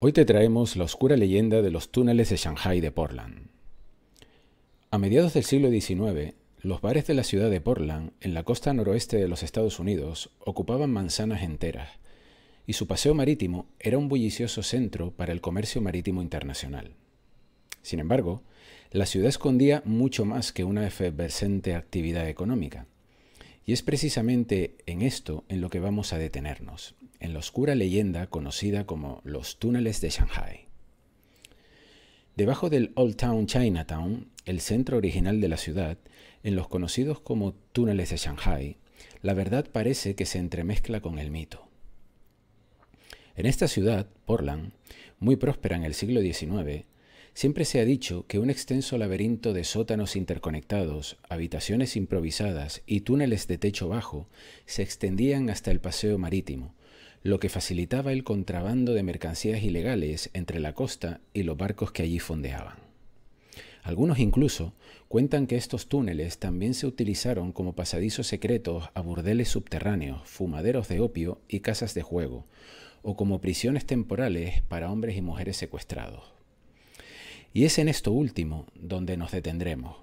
Hoy te traemos la oscura leyenda de los túneles de Shanghai de Portland. A mediados del siglo XIX, los bares de la ciudad de Portland, en la costa noroeste de los Estados Unidos, ocupaban manzanas enteras, y su paseo marítimo era un bullicioso centro para el comercio marítimo internacional. Sin embargo, la ciudad escondía mucho más que una efervescente actividad económica, y es precisamente en esto en lo que vamos a detenernos en la oscura leyenda conocida como los túneles de Shanghai. Debajo del Old Town Chinatown, el centro original de la ciudad, en los conocidos como túneles de Shanghai, la verdad parece que se entremezcla con el mito. En esta ciudad, Portland, muy próspera en el siglo XIX, siempre se ha dicho que un extenso laberinto de sótanos interconectados, habitaciones improvisadas y túneles de techo bajo se extendían hasta el paseo marítimo, lo que facilitaba el contrabando de mercancías ilegales entre la costa y los barcos que allí fondeaban. Algunos incluso cuentan que estos túneles también se utilizaron como pasadizos secretos a burdeles subterráneos, fumaderos de opio y casas de juego, o como prisiones temporales para hombres y mujeres secuestrados. Y es en esto último donde nos detendremos,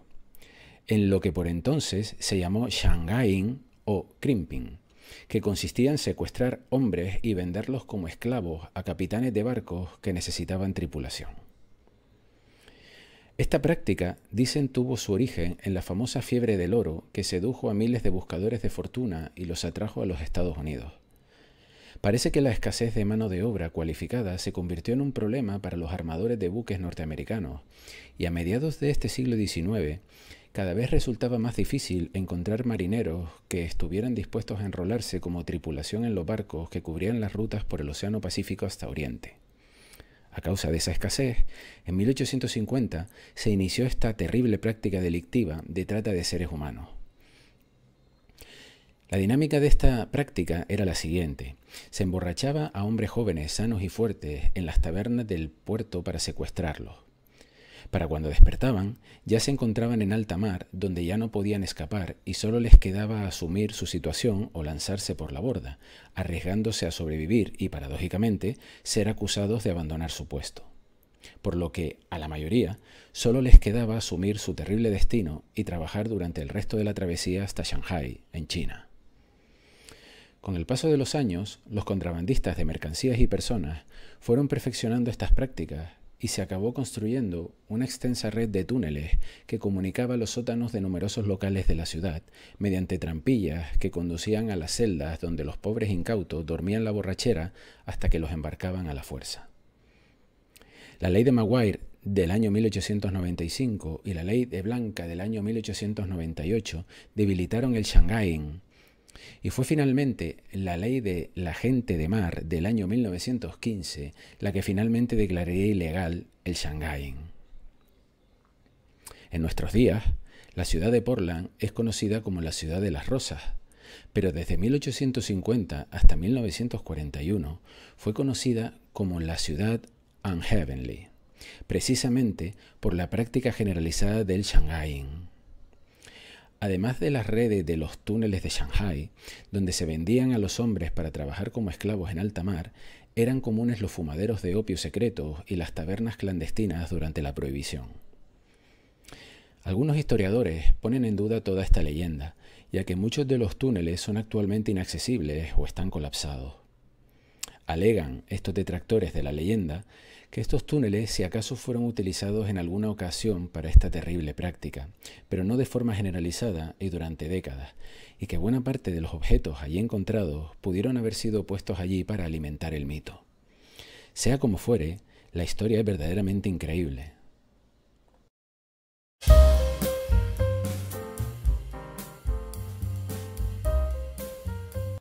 en lo que por entonces se llamó Shanghaiing o Crimping, que consistía en secuestrar hombres y venderlos como esclavos a capitanes de barcos que necesitaban tripulación. Esta práctica, dicen, tuvo su origen en la famosa fiebre del oro que sedujo a miles de buscadores de fortuna y los atrajo a los Estados Unidos. Parece que la escasez de mano de obra cualificada se convirtió en un problema para los armadores de buques norteamericanos, y a mediados de este siglo XIX, cada vez resultaba más difícil encontrar marineros que estuvieran dispuestos a enrolarse como tripulación en los barcos que cubrían las rutas por el Océano Pacífico hasta Oriente. A causa de esa escasez, en 1850 se inició esta terrible práctica delictiva de trata de seres humanos. La dinámica de esta práctica era la siguiente. Se emborrachaba a hombres jóvenes, sanos y fuertes en las tabernas del puerto para secuestrarlos. Para cuando despertaban, ya se encontraban en alta mar, donde ya no podían escapar y solo les quedaba asumir su situación o lanzarse por la borda, arriesgándose a sobrevivir y, paradójicamente, ser acusados de abandonar su puesto. Por lo que, a la mayoría, solo les quedaba asumir su terrible destino y trabajar durante el resto de la travesía hasta Shanghai, en China. Con el paso de los años, los contrabandistas de mercancías y personas fueron perfeccionando estas prácticas y se acabó construyendo una extensa red de túneles que comunicaba los sótanos de numerosos locales de la ciudad, mediante trampillas que conducían a las celdas donde los pobres incautos dormían la borrachera hasta que los embarcaban a la fuerza. La ley de Maguire del año 1895 y la ley de Blanca del año 1898 debilitaron el Shanghai. Y fue finalmente la ley de la gente de mar del año 1915 la que finalmente declararía ilegal el Shanghain. En nuestros días, la ciudad de Portland es conocida como la ciudad de las rosas, pero desde 1850 hasta 1941 fue conocida como la ciudad unheavenly, precisamente por la práctica generalizada del Shanghain. Además de las redes de los túneles de Shanghái, donde se vendían a los hombres para trabajar como esclavos en alta mar, eran comunes los fumaderos de opio secretos y las tabernas clandestinas durante la prohibición. Algunos historiadores ponen en duda toda esta leyenda, ya que muchos de los túneles son actualmente inaccesibles o están colapsados. Alegan estos detractores de la leyenda que estos túneles, si acaso fueron utilizados en alguna ocasión para esta terrible práctica, pero no de forma generalizada y durante décadas, y que buena parte de los objetos allí encontrados pudieron haber sido puestos allí para alimentar el mito. Sea como fuere, la historia es verdaderamente increíble,